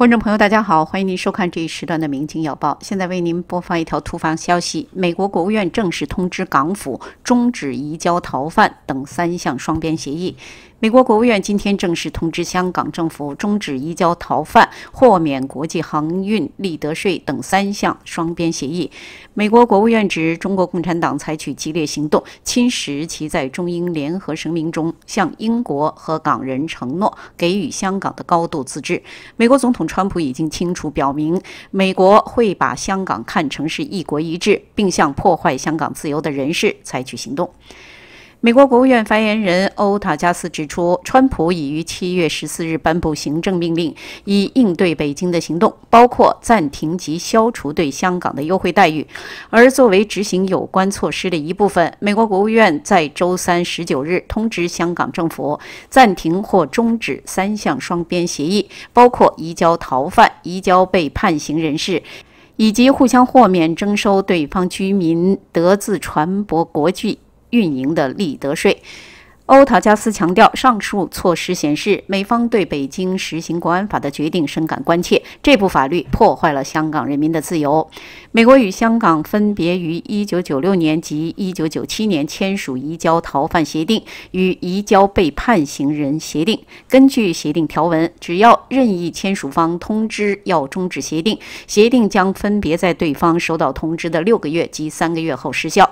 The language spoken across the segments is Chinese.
观众朋友，大家好，欢迎您收看这一时段的《明镜要报》。现在为您播放一条突发消息：美国国务院正式通知港府终止移交逃犯等三项双边协议。美国国务院今天正式通知香港政府终止移交逃犯、豁免国际航运利得税等三项双边协议。美国国务院指，中国共产党采取激烈行动，侵蚀其在中英联合声明中向英国和港人承诺给予香港的高度自治。美国总统。川普已经清楚表明，美国会把香港看成是一国一制，并向破坏香港自由的人士采取行动。美国国务院发言人欧塔加斯指出，川普已于七月十四日颁布行政命令，以应对北京的行动，包括暂停及消除对香港的优惠待遇。而作为执行有关措施的一部分，美国国务院在周三十九日通知香港政府，暂停或终止三项双边协议，包括移交逃犯、移交被判刑人士，以及互相豁免征收对方居民得自船舶国际运营的利得税。欧塔加斯强调，上述措施显示美方对北京实行国安法的决定深感关切。这部法律破坏了香港人民的自由。美国与香港分别于一九九六年及一九九七年签署移交逃犯协定与移交被判刑人协定。根据协定条文，只要任意签署方通知要终止协定，协定将分别在对方收到通知的六个月及三个月后失效。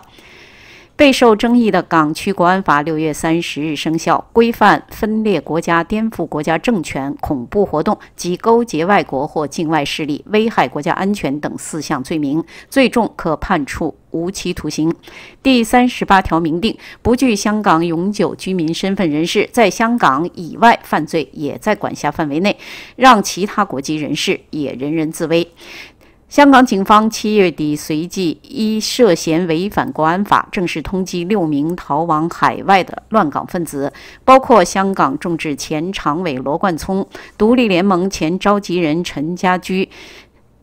备受争议的港区国安法六月三十日生效，规范分裂国家、颠覆国家政权、恐怖活动及勾结外国或境外势力危害国家安全等四项罪名，最重可判处无期徒刑。第三十八条明定，不具香港永久居民身份人士在香港以外犯罪，也在管辖范围内，让其他国籍人士也人人自危。香港警方七月底随即依涉嫌违反国安法，正式通缉六名逃往海外的乱港分子，包括香港众志前常委罗冠聪、独立联盟前召集人陈家驹、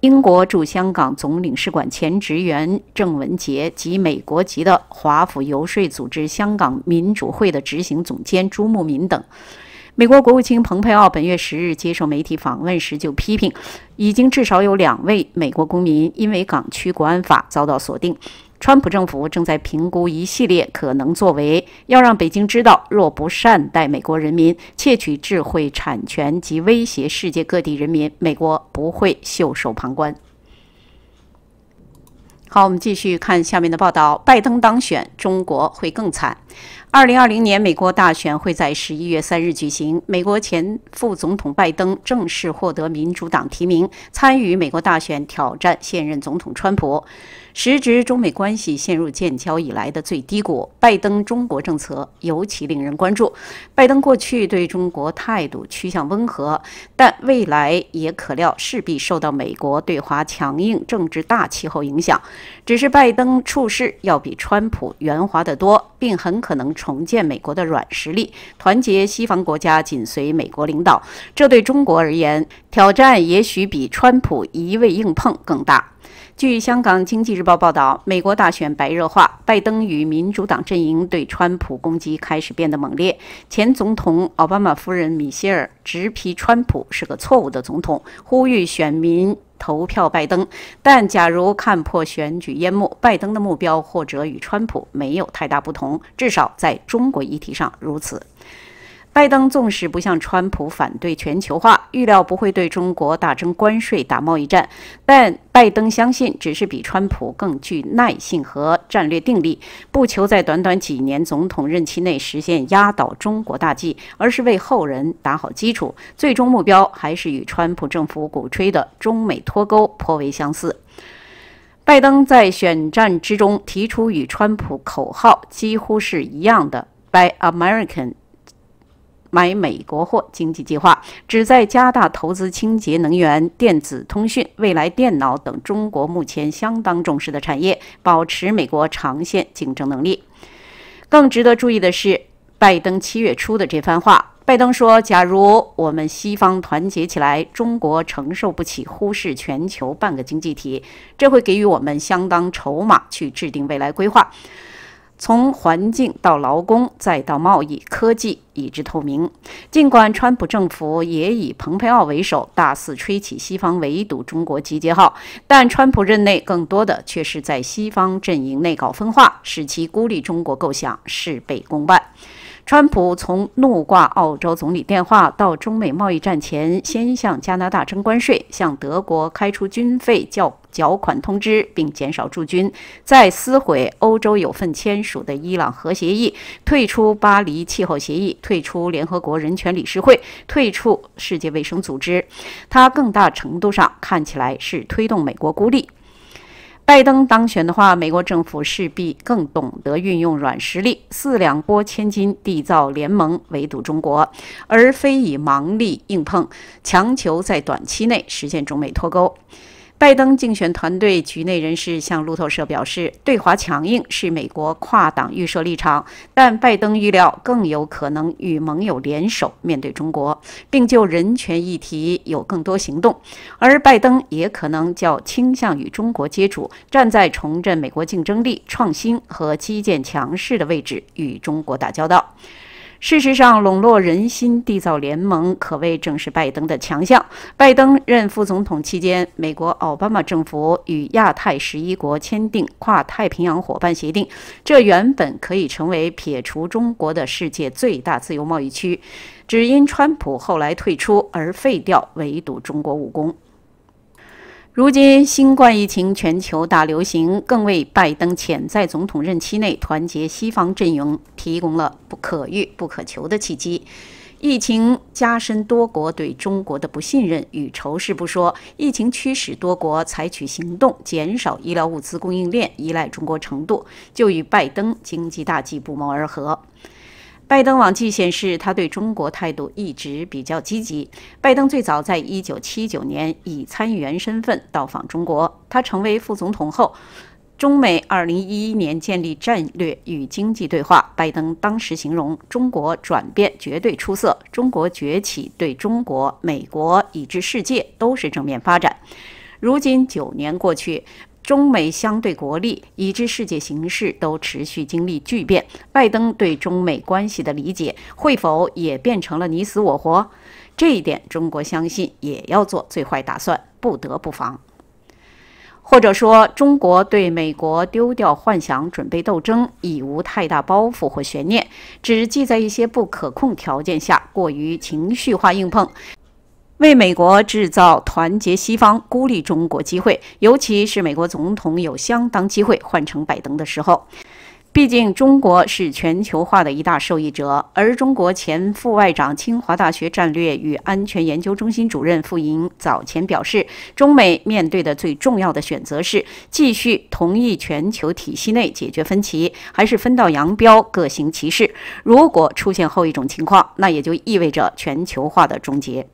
英国驻香港总领事馆前职员郑文杰及美国籍的华府游说组织香港民主会的执行总监朱慕民等。美国国务卿蓬佩奥本月十日接受媒体访问时就批评，已经至少有两位美国公民因为港区国安法遭到锁定。川普政府正在评估一系列可能作为，要让北京知道，若不善待美国人民、窃取智慧产权及威胁世界各地人民，美国不会袖手旁观。好，我们继续看下面的报道：拜登当选，中国会更惨。二零二零年美国大选会在十一月三日举行。美国前副总统拜登正式获得民主党提名，参与美国大选，挑战现任总统川普。时值中美关系陷入建交以来的最低谷，拜登中国政策尤其令人关注。拜登过去对中国态度趋向温和，但未来也可料势必受到美国对华强硬政治大气候影响。只是拜登处事要比川普圆滑得多，并很可能。重建美国的软实力，团结西方国家紧随美国领导，这对中国而言，挑战也许比川普一味硬碰更大。据《香港经济日报》报道，美国大选白热化，拜登与民主党阵营对川普攻击开始变得猛烈。前总统奥巴马夫人米歇尔直批川普是个错误的总统，呼吁选民投票拜登。但假如看破选举烟幕，拜登的目标或者与川普没有太大不同，至少在中国议题上如此。拜登纵使不向川普反对全球化，预料不会对中国大征关税、打贸易战，但拜登相信只是比川普更具耐性和战略定力，不求在短短几年总统任期内实现压倒中国大计，而是为后人打好基础。最终目标还是与川普政府鼓吹的中美脱钩颇为相似。拜登在选战之中提出与川普口号几乎是一样的 “By American”。买美国货经济计划旨在加大投资清洁能源、电子通讯、未来电脑等中国目前相当重视的产业，保持美国长线竞争能力。更值得注意的是，拜登七月初的这番话。拜登说：“假如我们西方团结起来，中国承受不起忽视全球半个经济体，这会给予我们相当筹码去制定未来规划。”从环境到劳工，再到贸易、科技，以至透明。尽管川普政府也以蓬佩奥为首，大肆吹起西方围堵中国集结号，但川普任内更多的却是在西方阵营内搞分化，使其孤立中国构想事倍功半。川普从怒挂澳洲总理电话，到中美贸易战前先向加拿大征关税，向德国开出军费缴缴款通知，并减少驻军，再撕毁欧洲有份签署的伊朗核协议，退出巴黎气候协议，退出联合国人权理事会，退出世界卫生组织，他更大程度上看起来是推动美国孤立。拜登当选的话，美国政府势必更懂得运用软实力，四两拨千斤，缔造联盟围堵中国，而非以盲力硬碰，强求在短期内实现中美脱钩。拜登竞选团队局内人士向路透社表示，对华强硬是美国跨党预设立场，但拜登预料更有可能与盟友联手面对中国，并就人权议题有更多行动。而拜登也可能较倾向于中国接触，站在重振美国竞争力、创新和基建强势的位置与中国打交道。事实上，笼络人心、缔造联盟，可谓正是拜登的强项。拜登任副总统期间，美国奥巴马政府与亚太十一国签订跨太平洋伙伴协定，这原本可以成为撇除中国的世界最大自由贸易区，只因川普后来退出而废掉，围堵中国武功。如今，新冠疫情全球大流行，更为拜登潜在总统任期内团结西方阵营提供了不可遇、不可求的契机。疫情加深多国对中国的不信任与仇视不说，疫情驱使多国采取行动减少医疗物资供应链依赖中国程度，就与拜登经济大计不谋而合。拜登往绩显示，他对中国态度一直比较积极。拜登最早在1979年以参议员身份到访中国，他成为副总统后，中美2011年建立战略与经济对话。拜登当时形容中国转变绝对出色，中国崛起对中国、美国以至世界都是正面发展。如今九年过去。中美相对国力、以至世界形势都持续经历巨变，拜登对中美关系的理解会否也变成了你死我活？这一点，中国相信也要做最坏打算，不得不防。或者说，中国对美国丢掉幻想、准备斗争已无太大包袱或悬念，只记在一些不可控条件下过于情绪化硬碰。为美国制造团结西方、孤立中国机会，尤其是美国总统有相当机会换成拜登的时候。毕竟，中国是全球化的一大受益者。而中国前副外长、清华大学战略与安全研究中心主任傅莹早前表示，中美面对的最重要的选择是继续同意全球体系内解决分歧，还是分道扬镳、各行其事。如果出现后一种情况，那也就意味着全球化的终结。